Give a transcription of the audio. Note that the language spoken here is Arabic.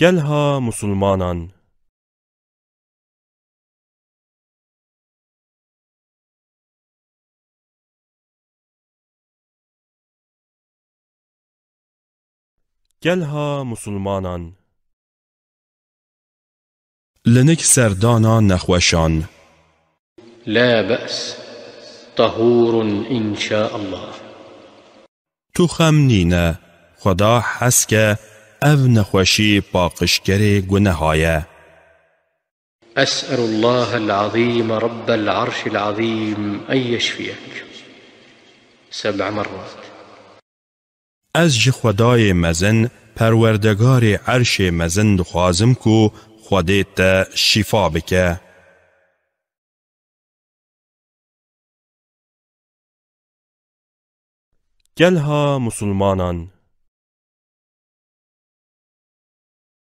كلها مسلمانا كلها مسلمانا لنك سردانا نخوشان لا بأس طهور إن شاء الله تخمنين خدا حسك ئەو نەخۆشی پاقشگەرێ قنهاية أسأل الله العظيم رب العرش العظيم أن يشفيك سبع مرات از جی خدای مزن پروردگار عرش مزن دخوازم کو خودت تا شفا بکه گلها مسلمانان